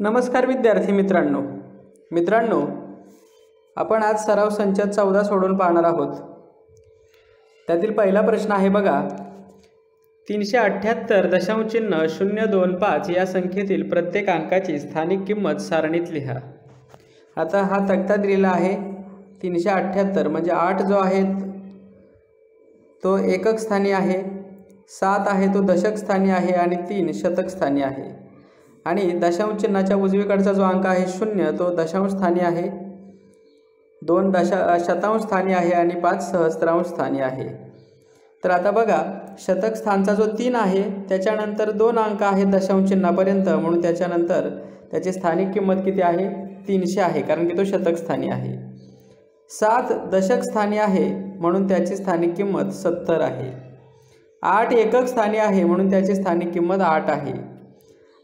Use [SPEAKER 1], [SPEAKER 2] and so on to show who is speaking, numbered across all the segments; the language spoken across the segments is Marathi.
[SPEAKER 1] नमस्कार विद्यार्थी मित्रांनो मित्रांनो आपण आज सराव संचात चौदा सोडून पाहणार आहोत त्यातील पहिला प्रश्न आहे बघा तीनशे अठ्ठ्याहत्तर चिन्ह शून्य दोन पाच या संख्येतील प्रत्येक अंकाची स्थानिक किंमत सारणीत लिहा आता हा तक्ता दिलेला आहे तीनशे अठ्ठ्याहत्तर म्हणजे आठ जो आहे तो एकक स्थानी आहे सात आहे तो दशक स्थानी आहे आणि तीन शतक स्थानी आहे आणि दशांश चिन्हाच्या उजवीकडचा जो अंक आहे शून्य तो दशांश स्थानी आहे दोन दशा शतांश स्थानी आहे आणि पाच सहस्त्रांश स्थानी आहे तर आता बघा शतक स्थानचा जो तीन आहे त्याच्यानंतर दोन अंक आहे दशांश चिन्हापर्यंत म्हणून त्याच्यानंतर त्याची स्थानिक किंमत किती आहे तीनशे आहे कारण की तो शतक स्थानी आहे सात दशक स्थानी आहे म्हणून त्याची स्थानिक किंमत सत्तर आहे आठ एकक स्थानी आहे म्हणून त्याची स्थानिक किंमत आठ आहे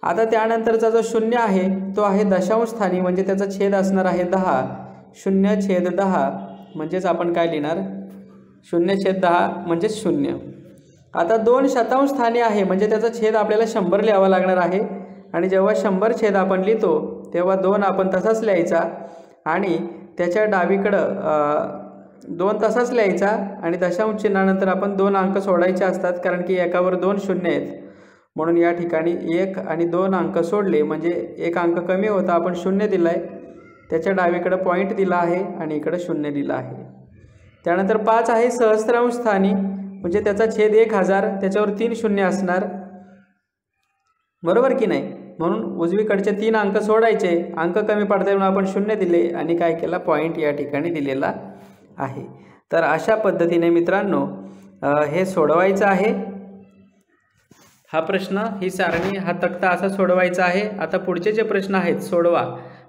[SPEAKER 1] आता त्यानंतरचा जो शून्य आहे तो आहे दशांश स्थानी म्हणजे त्याचा छेद असणार आहे दहा शून्य छेद दहा म्हणजेच आपण काय लिहिणार शून्य छेद दहा म्हणजेच शून्य आता दोन शतांश स्थानी आहे म्हणजे त्याचा छेद आपल्याला शंभर लिहावा लागणार आहे आणि जेव्हा शंभर छेद आपण लिहितो तेव्हा दोन आपण तसाच लिहायचा आणि त्याच्या डावीकडं दोन तसाच लिहायचा आणि दशांश चिन्हानंतर आपण दोन अंक सोडायचे असतात कारण की एकावर दोन शून्य आहेत म्हणून या ठिकाणी एक आणि दोन अंक सोडले म्हणजे एक अंक कमी होता आपण शून्य दिला आहे त्याच्या डावीकडं पॉईंट दिला आहे आणि इकडं शून्य दिलं आहे त्यानंतर पाच आहे सहस्रांश स्थानी म्हणजे त्याचा छेद एक हजार त्याच्यावर तीन शून्य असणार बरोबर की नाही म्हणून उजवीकडचे तीन अंक सोडायचे अंक कमी पडताय म्हणून आपण शून्य दिले आणि काय केला पॉईंट या ठिकाणी दिलेला आहे तर अशा पद्धतीने मित्रांनो हे सोडवायचं आहे हा प्रश्न ही सारणी हा तक्ता असा सोडवायचा आहे आता पुढचे जे प्रश्न आहेत सोडवा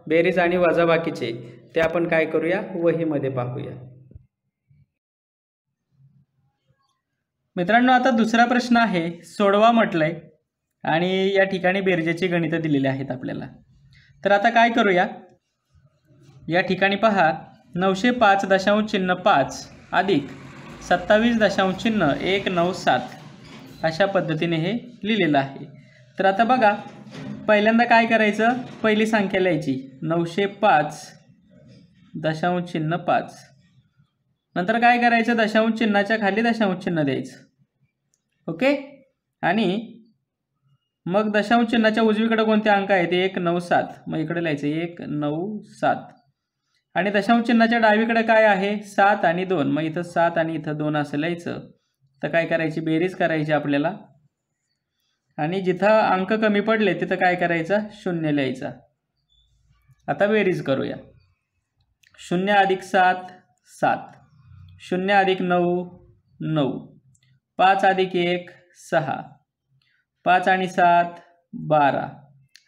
[SPEAKER 1] बेरीज आणि वजाबाकीचे ते आपण काय करूया वहीमध्ये पाहूया मित्रांनो आता दुसरा प्रश्न आहे सोडवा म्हटलंय आणि या ठिकाणी बेरजेची गणितं दिलेली आहेत आपल्याला तर आता काय करूया या ठिकाणी पहा नऊशे पाच दशांश चिन्ह पाच अधिक सत्तावीस दशांश चिन्ह एक नऊ सात अशा पद्धतीने हे लिहिलेलं आहे तर आता बघा पहिल्यांदा काय करायचं पहिली संख्या लिहायची नऊशे पाच दशांश चिन्ह पाच नंतर काय करायचं दशांश चिन्हाच्या खाली दशांश चिन्ह द्यायचं ओके आणि मग दशांश चिन्हाच्या उजवीकडे कोणते अंक आहेत एक नऊ सात मग इकडे लिहायचं एक नऊ सात आणि दशांश चिन्हाच्या डावीकडे काय आहे सात आणि दोन मग इथं सात आणि इथं दोन असं लिहायचं तर काय करायची बेरीज करायची आपल्याला आणि जिथं अंक कमी पडले तिथं काय करायचं शून्य लिहायचा आता बेरीज करूया शून्य अधिक सात सात शून्य अधिक नऊ नऊ पाच अधिक एक सहा पाच आणि सात बारा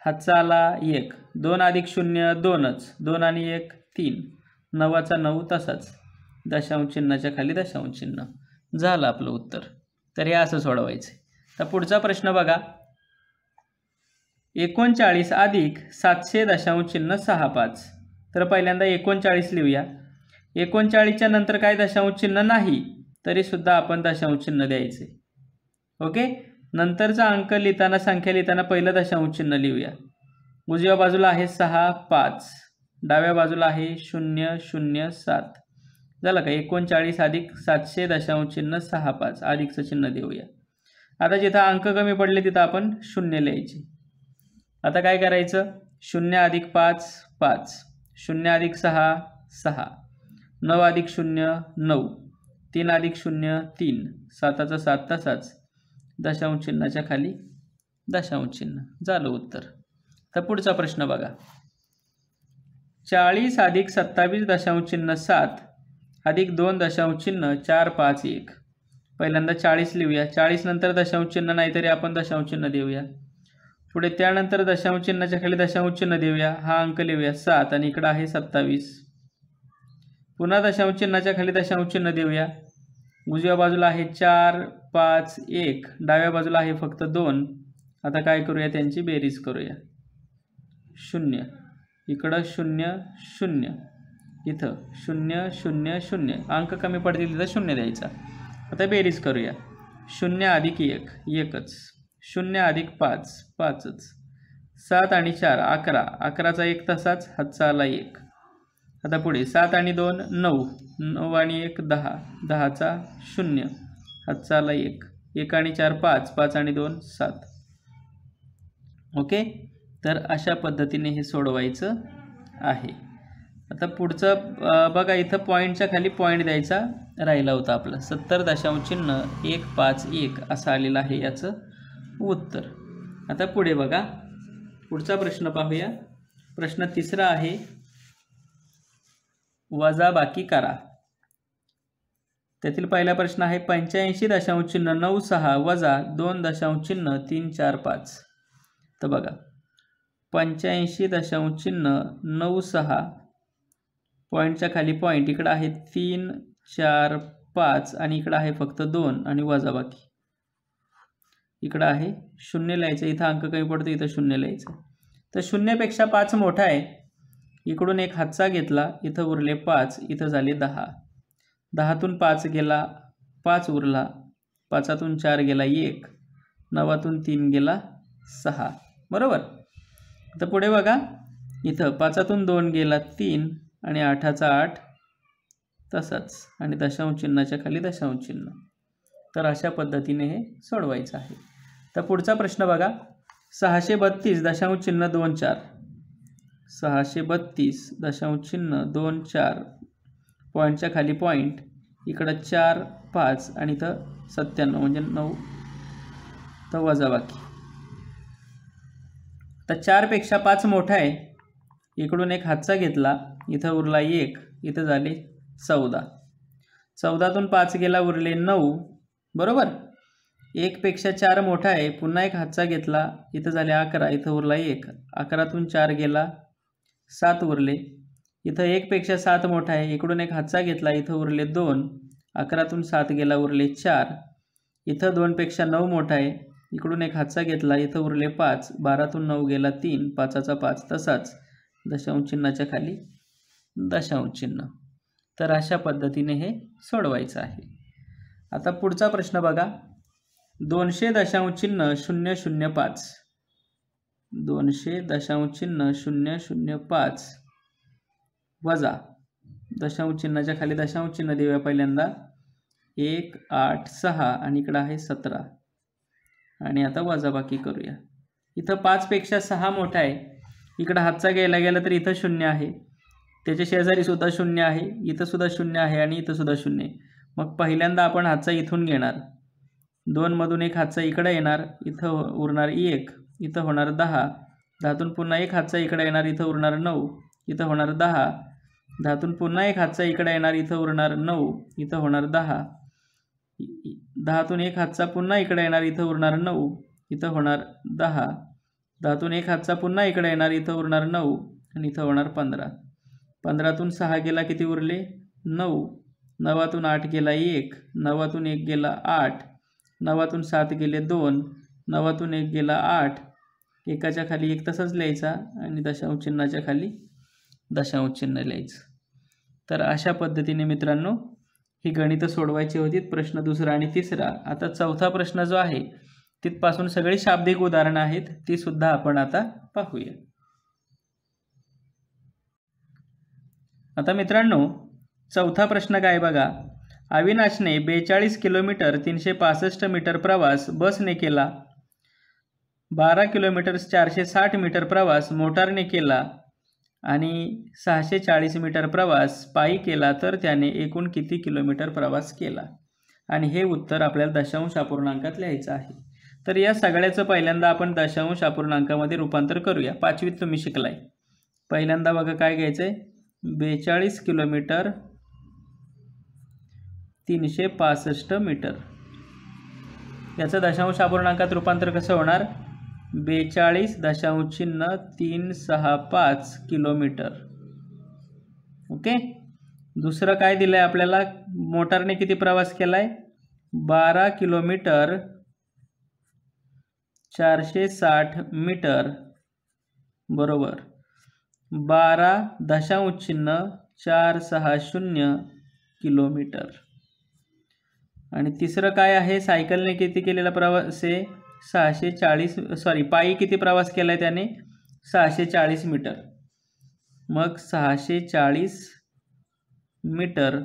[SPEAKER 1] हा आला एक दोन अधिक शून्य दोनच दोन आणि एक तीन नवाचा नऊ तसाच दशांश चिन्हाच्या खाली दशांश चिन्ह झालं आपलं उत्तर तर हे असं सोडवायचं तर पुढचा प्रश्न बघा एकोणचाळीस अधिक सातशे दशांश चिन्ह सहा पाच तर पहिल्यांदा एकोणचाळीस लिहूया एकोणचाळीसच्या नंतर काय दशांश चिन्ह नाही तरीसुद्धा आपण दशांश चिन्ह द्यायचे ओके नंतरचा अंक लिहिताना संख्या लिहिताना पहिलं दशांश चिन्ह लिहूया उजव्या बाजूला आहे सहा पाच डाव्या बाजूला आहे शून्य शून्य सात झालं का एकोणचाळीस अधिक सातशे दशांश चिन्ह सहा पाच अधिकचं चिन्ह देऊया आता जिथं अंक कमी पडले तिथं आपण शून्य लिहायचे आता काय करायचं शून्य अधिक पाच पाच शून्य अधिक सहा सहा नऊ अधिक शून्य नऊ तीन अधिक शून्य तीन साताचा सात तासाच दशांश चिन्हाच्या खाली दशांश चिन्ह झालं उत्तर तर पुढचा प्रश्न बघा चाळीस अधिक सत्तावीस दशांश चिन्ह सात अधिक दोन दशांश चिन्ह चार पाच एक पहिल्यांदा चाळीस लिहूया चाळीस नंतर दशांश चिन्ह नाहीतरी आपण दशांश चिन्ह देऊया पुढे त्यानंतर दशांश चिन्हाच्या खाली दशांश चिन्ह देऊया हा अंक लिहूया सात आणि इकडं आहे सत्तावीस पुन्हा दशांश चिन्हाच्या खाली दशांश चिन्ह देऊया उजव्या बाजूला आहे चार पाच एक डाव्या बाजूला आहे फक्त दोन आता काय करूया त्यांची बेरीज करूया शून्य इकडं शून्य शून्य इथं शून्य शून्य शून्य अंक कमी पडतील तिथं शून्य द्यायचा आता बेरीज करूया शून्य अधिक एक एकच शून्य अधिक पाच पाचच सात आणि चार अकरा अकराचा एक तसाच हातचा आला एक आता पुढे सात आणि दोन नऊ नऊ आणि एक दहा दहाचा शून्य हातचाला एक एक आणि चार पाच पाच आणि दोन सात ओके तर अशा पद्धतीने हे सोडवायचं आहे आता पुढचं बघा इथं पॉईंटच्या खाली पॉईंट द्यायचा राहिला होता आपला सत्तर दशांश चिन्ह एक पाच एक असं आलेलं आहे याचं उत्तर आता पुढे बघा पुढचा प्रश्न पाहूया प्रश्न तिसरा आहे वजा बाकी करा त्यातील पहिला प्रश्न आहे पंच्याऐंशी दशांश चिन्ह नऊ सहा वजा दोन दशांश चिन्ह तीन चार पाच तर बघा पंच्याऐंशी दशांश चिन्ह नऊ सहा पॉईंटच्या खाली पॉईंट इकडं आहे तीन चार पाच आणि इकडं आहे फक्त दोन आणि वजाबाकी इकडं आहे शून्य लिहायचं इथं अंक कमी पडतो इथं शून्य लिहायचं तर शून्यपेक्षा पाच मोठा आहे इकडून एक हातचा घेतला इथं उरले पाच इथं झाले दहा दहातून पाच गेला पाच उरला पाचातून चार गेला एक नवातून तीन गेला सहा बरोबर तर पुढे बघा इथं पाचातून दोन गेला तीन आणि आठाचा आठ तसंच आणि दशांश चिन्हाच्या खाली दशांश चिन्ह तर अशा पद्धतीने हे सोडवायचं आहे तर पुढचा प्रश्न बघा सहाशे बत्तीस दशांश चिन्ह दोन चार सहाशे बत्तीस दशांश चिन्ह दोन चार पॉईंटच्या खाली पॉईंट इकडं चार पाच आणि इथं सत्त्याण्णव म्हणजे नऊ तर वजा बाकी तर चारपेक्षा पाच मोठा आहे इकडून एक हातचा घेतला इथं उरला एक इथं झाले चौदा चौदातून पाच गेला उरले नऊ बरोबर एकपेक्षा चार मोठा आहे पुन्हा एक हातचा घेतला इथं झाले अकरा इथं उरला एक अकरातून चार गेला सात उरले इथं एकपेक्षा सात मोठा आहे इकडून एक हातचा घेतला इथं उरले दोन अकरातून सात गेला उरले चार इथं दोनपेक्षा नऊ मोठा आहे इकडून एक हातचा घेतला इथं उरले पाच बारातून नऊ गेला तीन पाचाचा पाच तसाच दशांश चिन्हाच्या खाली दशांश चिन्ह तर अशा पद्धतीने हे सोडवायचं आहे आता पुढचा प्रश्न बघा दोनशे दशांश चिन्ह शून्य शून्य पाच दोनशे दशांश चिन्ह शून्य शून्य पाच वजा दशांश चिन्हाच्या खाली दशांश चिन्ह देऊया पहिल्यांदा एक आठ सहा आणि इकडं आहे सतरा आणि आता वजाबाकी करूया इथं पाचपेक्षा सहा मोठा आहे इकडं हातचा घ्यायला गेला तर इथं शून्य आहे त्याच्या शेजारीसुद्धा शून्य आहे इथं सुद्धा शून्य आहे आणि इथंसुद्धा शून्य मग पहिल्यांदा आपण हातचा इथून घेणार दोनमधून एक हातचा इकडं येणार इथं हो, उरणार एक इथं होणार दहा धातून पुन्हा एक हातचा इकडं येणार इथं उरणार नऊ इथं होणार दहा धातून पुन्हा एक हातचा इकडं येणार इथं उरणार नऊ इथं होणार दहा दहातून एक हातचा पुन्हा इकडं येणार इथं उरणार नऊ इथं होणार दहा दहातून एक हातचा पुन्हा इकडे येणार इथं उरणार नऊ आणि इथं होणार पंधरा पंधरातून सहा गेला किती उरले नऊ नवातून आठ गेला एक नवातून एक गेला आठ नवातून सात गेले दोन नवातून एक गेला आठ एकाच्या खाली एक तसाच लिहायचा आणि दशांश चिन्हाच्या खाली दशांश चिन्ह लिहायचं तर अशा पद्धतीने मित्रांनो ही गणितं सोडवायची होती प्रश्न दुसरा आणि तिसरा आता चौथा प्रश्न जो आहे तिथपासून सगळी शाब्दिक उदाहरणं आहेत ती सुद्धा आपण आता पाहूया आता मित्रांनो चौथा प्रश्न काय बघा अविनाशने बेचाळीस किलोमीटर तीनशे पासष्ट मीटर प्रवास बसने केला बारा किलोमीटर चारशे साठ मीटर प्रवास मोटारने केला आणि सहाशे चाळीस मीटर प्रवास पायी केला तर त्याने एकूण किती किलोमीटर प्रवास केला आणि हे उत्तर आपल्याला दशांश अपूर्णांकात लिहायचं आहे तर या सगळ्याचं पहिल्यांदा आपण दशांश अपूर्णांकामध्ये रूपांतर करूया पाचवीत तुम्ही शिकलाय पहिल्यांदा बघा काय घ्यायचं आहे बेचाळीस किलोमीटर तीनशे पासष्ट मीटर याचं दशांश अपूर्णांकात रूपांतर कसं होणार बेचाळीस दशांश चिन्ह तीन सहा पाच किलोमीटर ओके दुसरं काय दिलं आहे आपल्याला मोटारने किती प्रवास केला आहे बारा किलोमीटर चारशे साठ मीटर बरोबर बारा दशांश चिन्ह चार सहा शून्य किलोमीटर आणि तिसरं काय आहे सायकलने किती केलेला प्रवास आहे सहाशे चाळीस सॉरी पायी किती प्रवास केला आहे त्याने सहाशे चाळीस मीटर मग सहाशे चाळीस मीटर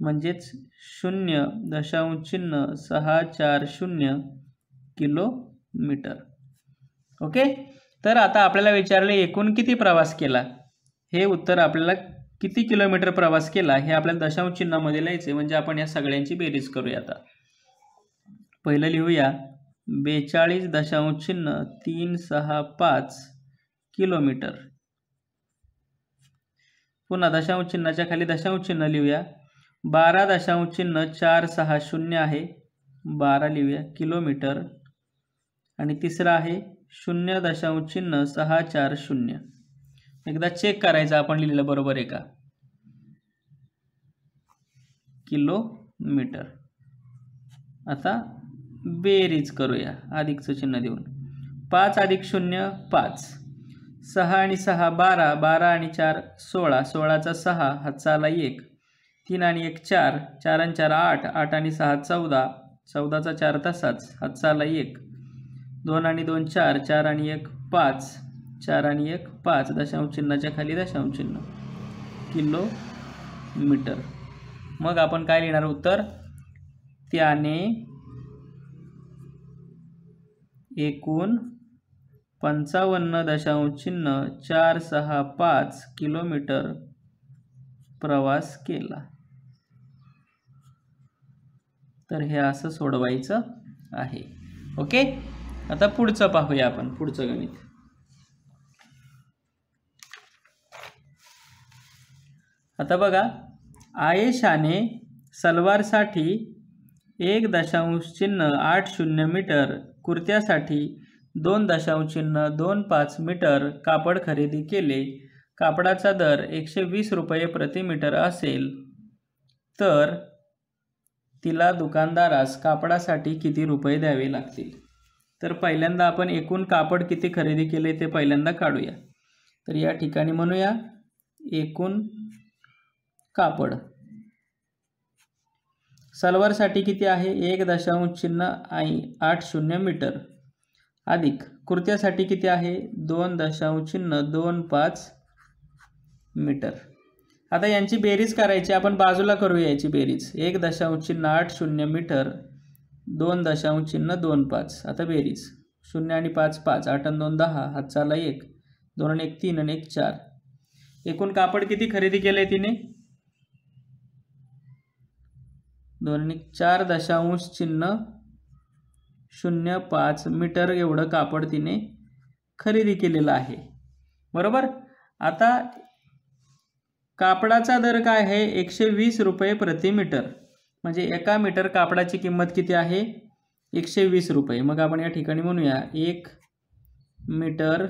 [SPEAKER 1] म्हणजेच शून्य दशांश चिन्ह सहा चार शून्य किलो मीटर ओके तर आता आपल्याला विचारले एकूण किती प्रवास केला हे उत्तर आपल्याला किती किलोमीटर प्रवास केला हे आपल्याला दशांश चिन्हामध्ये लिहायचे म्हणजे आपण या सगळ्यांची बेरीज करूया आता पहिलं लिहूया बेचाळीस दशांश चिन्ह तीन सहा पाच किलोमीटर पुन्हा दशांश चिन्हाच्या खाली दशांश चिन्ह लिहूया बारा दशांश चिन्ह चार सहा शून्य आहे बारा लिहूया किलोमीटर आणि तिसरं आहे शून्य दशांश चिन्ह सहा चार शून्य एकदा चेक करायचं आपण लिहिलेलं बरोबर आहे का किलोमीटर आता बेरीज करूया अधिकचं चिन्ह देऊन पाच अधिक शून्य पाच सहा आणि सहा बारा बारा आणि चार सोळा सोळाचा सहा हातचाला एक तीन आणि एक चार चार आणि चार आठ आठ आणि सहा चौदा चौदाचा चार तसाच हातचाला एक दोन आणि दोन चार चार आणि एक पाच चार आणि एक पाच दशांश चिन्हाच्या खाली दशांश चिन्ह किलो मीटर मग आपण काय लिहिणार उत्तर त्याने एकूण पंचावन्न दशांश चिन्ह चार सहा पाच किलोमीटर प्रवास केला तर हे असं सोडवायचं आहे ओके आता पुढचं पाहूया आपण पुढचं गणित आता बघा आयेशाने सलवारसाठी एक दशांश चिन्ह आठ शून्य मीटर कुर्त्यासाठी दोन दशांश चिन्ह दोन पाच मीटर कापड खरेदी केले कापडाचा दर एकशे वीस रुपये प्रति मीटर असेल तर तिला दुकानदारास कापडासाठी किती रुपये द्यावे लागतील तर पहिल्यांदा आपण एकूण कापड किती खरेदी केले ते पहिल्यांदा काढूया तर या ठिकाणी म्हणूया एकूण कापड सलवारसाठी किती आहे एक दशांश चिन्ह आई आठ शून्य मीटर अधिक कुर्त्यासाठी किती आहे दोन दशांश चिन्ह दोन पाच मीटर आता यांची बेरीज करायची आपण बाजूला करूया याची बेरीज एक दशांश चिन्ह आठ शून्य मीटर दोन दशांश चिन्ह दोन पाच आता बेरीज शून्य आणि पाच पाच आठ आणि दोन दहा हात हातचाला एक दोन आणि एक तीन आणि एक चार एकूण कापड किती खरेदी केलं आहे तिने दोन आणि चार दशांश चिन्ह शून्य पाच मीटर एवढं कापड तिने खरेदी केलेलं आहे बरोबर आता कापडाचा दर काय आहे एकशे वीस रुपये प्रति मीटर म्हणजे एका मीटर कापडाची किंमत किती आहे एकशे वीस रुपये मग आपण या ठिकाणी म्हणूया एक मीटर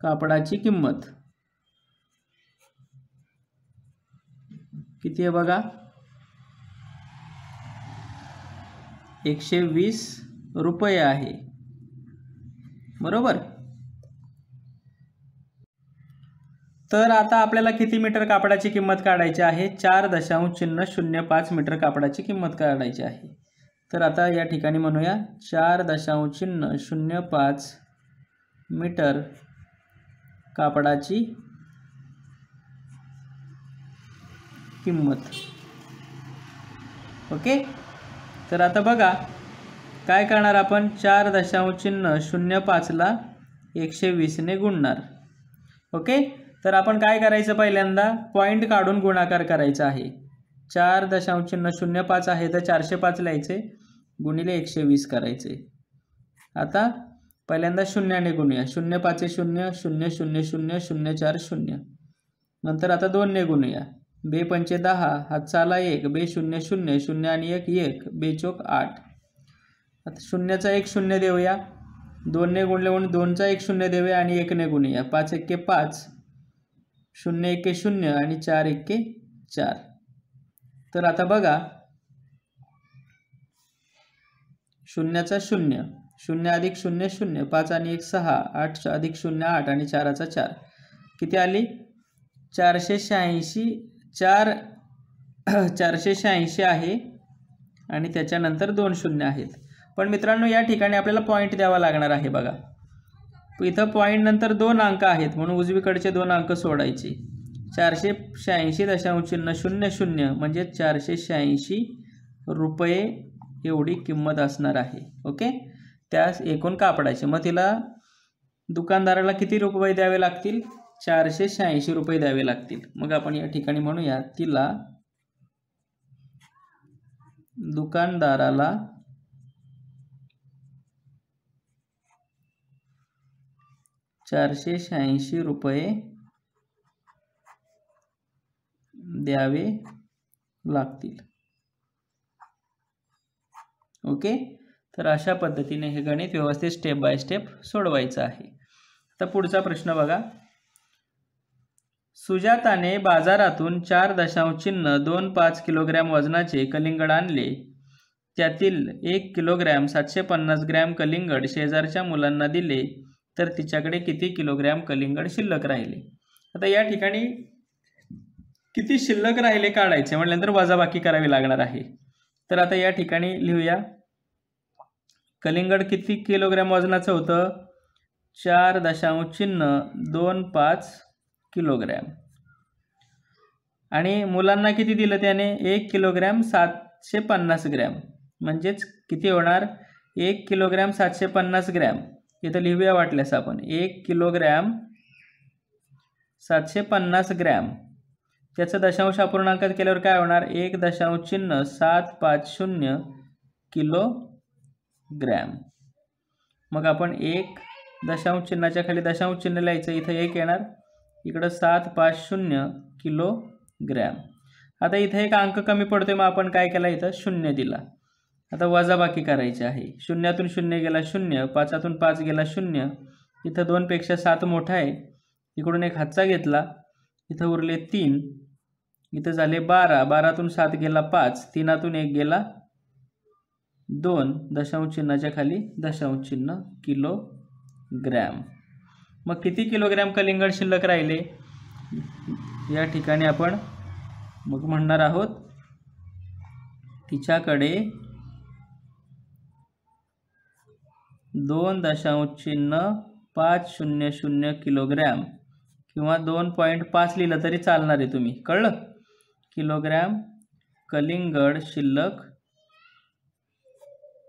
[SPEAKER 1] कापडाची किंमत किती आहे बघा एकशे वीस रुपये आहे बरोबर तर आता आपल्याला किती मीटर कापडाची किंमत काढायची आहे चार दशांश चिन्ह शून्य पाच मीटर कापडाची किंमत काढायची आहे तर आता या ठिकाणी म्हणूया चार दशांश चिन्ह शून्य पाच मीटर कापडाची किंमत ओके तर आता बघा काय करणार आपण चार दशांश चिन्ह शून्य पाचला एकशे वीसने गुणणार ओके तर आपण काय करायचं पहिल्यांदा पॉईंट काढून गुणाकार करायचा आहे चार दशांश शून्य शून्य पाच आहे तर चारशे पाच लिहायचे गुणिले एकशे वीस करायचे आता पहिल्यांदा शून्याने गुणूया शून्य पाच शून्य शून्य शून्य शून्य शून्य चार शून्य नंतर आता दोनने गुणूया बे पंचे दहा चाला एक बे शून्य शून्य शून्य आणि एक एक बे चोक आठ आता शून्याचा एक शून्य देऊया दोनने गुणले म्हणून दोनचा एक शून्य देऊया आणि एकने गुणूया पाच एक्के पाच शून्य एके शून्य आणि चार एके चार तर आता बघा शून्याचा शून्य शून्य अधिक शून्य शून्य पाच आणि एक सहा आठ अधिक शून्य आठ आणि चाराचा चार किती आली चारशे शहाऐंशी चार चारशे शहाऐंशी आहे आणि त्याच्यानंतर दोन शून्य आहेत पण मित्रांनो या ठिकाणी आपल्याला पॉईंट द्यावा लागणार आहे बघा इथं पॉईंट नंतर दोन अंक आहेत म्हणून उजवीकडचे दोन अंक सोडायचे चारशे शहाऐंशी दशांश चिन्ह शून्य शून्य म्हणजे चारशे शहाऐंशी रुपये एवढी किंमत असणार आहे ओके त्यास एकूण कापडायचे मग तिला दुकानदाराला किती रुपये द्यावे लागतील चारशे शहाऐंशी रुपये द्यावे लागतील मग आपण या ठिकाणी म्हणूया तिला दुकानदाराला चारशे शहाऐंशी रुपये द्यावे लागतील ओके तर अशा पद्धतीने हे गणित व्यवस्थित स्टेप बाय स्टेप सोडवायचं आहे आता पुढचा प्रश्न बघा सुजाताने बाजारातून चार दशांश चिन्ह दोन पाच किलोग्रॅम वजनाचे कलिंगड आणले त्यातील एक किलोग्रॅम सातशे पन्नास ग्रॅम कलिंगड शेजारच्या मुलांना दिले तर तिच्याकडे किती किलोग्रॅम कलिंगड शिल्लक राहिले आता या ठिकाणी किती शिल्लक राहिले काढायचे म्हटल्यानंतर वजाबाकी करावी लागणार आहे तर आता या ठिकाणी लिहूया कलिंगड किती किलोग्रॅम वजनाचं होतं चार दशांश चिन्ह दोन पाच किलोग्रॅम आणि मुलांना किती दिलं त्याने एक किलोग्रॅम सातशे पन्नास ग्रॅम म्हणजेच किती होणार एक किलोग्रॅम सातशे पन्नास ग्रॅम इथं लिहूया वाटल्यास आपण एक किलोग्रॅम सातशे पन्नास ग्रॅम त्याचं दशांश अपूर्णांकात केल्यावर काय होणार एक दशांश चिन्ह सात पाच शून्य किलो ग्रॅम मग आपण एक दशांश चिन्हाच्या खाली दशांश चिन्ह लिहायचं इथं एक येणार इकडं सात पाच शून्य किलो ग्रॅम आता इथं एक अंक कमी पडतोय मग आपण काय केला इथं शून्य दिला आता वजाबाकी करायची आहे शून्यातून शून्य गेला शून्य पाचातून पाच गेला शून्य इथं दोनपेक्षा सात मोठा आहे इकडून एक हातचा घेतला इथं उरले तीन इथं झाले बारा बारातून सात गेला पाच तीनातून एक गेला दोन दशांश चिन्हाच्या खाली दशांश चिन्ह किलो ग्रॅम मग किती किलोग्रॅम कलिंगड शिल्लक राहिले या ठिकाणी आपण मग म्हणणार आहोत तिच्याकडे दोन दशांश चिन्ह पाच शून्य शून्य किलोग्रॅम किंवा दोन पॉईंट पाच लिहिलं तरी चालणार आहे तुम्ही कळलं किलोग्रॅम कलिंगड शिल्लक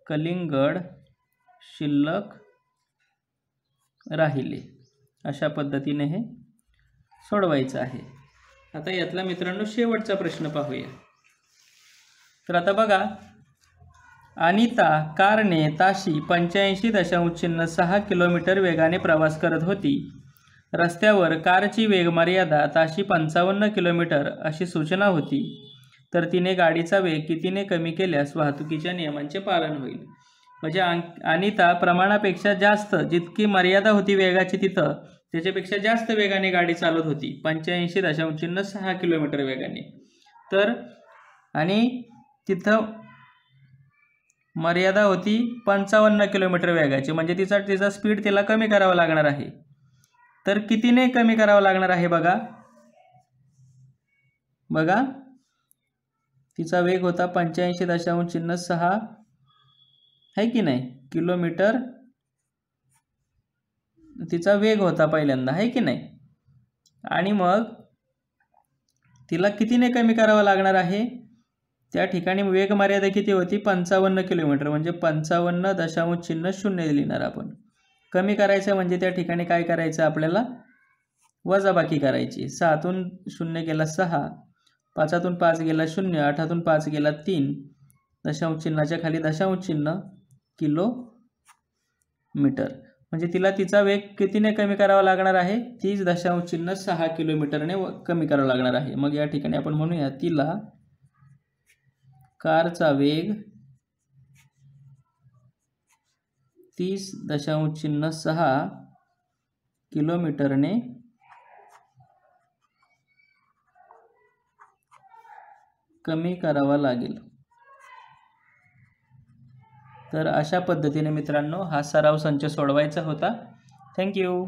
[SPEAKER 1] कलिंगड शिल्लक राहिले अशा पद्धतीने हे सोडवायचं आहे आता यातला मित्रांनो शेवटचा प्रश्न पाहूया तर आता बघा अनिता कारने ताशी पंच्याऐंशी दशांश सहा किलोमीटर वेगाने प्रवास करत होती रस्त्यावर कारची वेगमर्यादा ताशी पंचावन्न किलोमीटर अशी सूचना होती तर तिने गाडीचा वेग कितीने कमी केल्यास वाहतुकीच्या नियमांचे पालन होईल म्हणजे अनिता प्रमाणापेक्षा जास्त जितकी मर्यादा होती वेगाची तिथं त्याच्यापेक्षा जास्त वेगाने गाडी चालत होती पंच्याऐंशी दशांश सहा किलोमीटर वेगाने तर आणि तिथं मर्यादा होती पंचावन्न किलोमीटर वेगाची म्हणजे तिचा तिचा स्पीड तिला कमी करावा लागणार आहे तर कितीने कमी करावं लागणार आहे बघा बघा तिचा वेग होता पंच्याऐंशी दशांश चिन्ह सहा आहे की नाही किलोमीटर तिचा वेग होता पहिल्यांदा आहे की नाही आणि मग तिला कितीने कमी करावं लागणार आहे त्या ठिकाणी वेगमर्यादा किती होती पंचावन्न किलोमीटर म्हणजे पंचावन्न दशांश चिन्ह शून्य लिहिणार आपण कमी करायचं म्हणजे त्या ठिकाणी काय करायचं आपल्याला वजाबाकी करायची सहातून शून्य गेला सहा पाचातून पाच गेला शून्य आठातून पाच गेला तीन दशांश चिन्हाच्या खाली दशांश चिन्ह किलो मीटर म्हणजे तिला तिचा वेग कितीने कमी करावा लागणार आहे तीच दशांश चिन्ह सहा किलोमीटरने कमी करावं लागणार आहे मग या ठिकाणी आपण म्हणूया तिला कारचा वेग तीस दशांश चिन्ह सहा किलोमीटरने कमी करावा लागेल तर अशा पद्धतीने मित्रांनो हा सराव संच सोडवायचा होता थँक्यू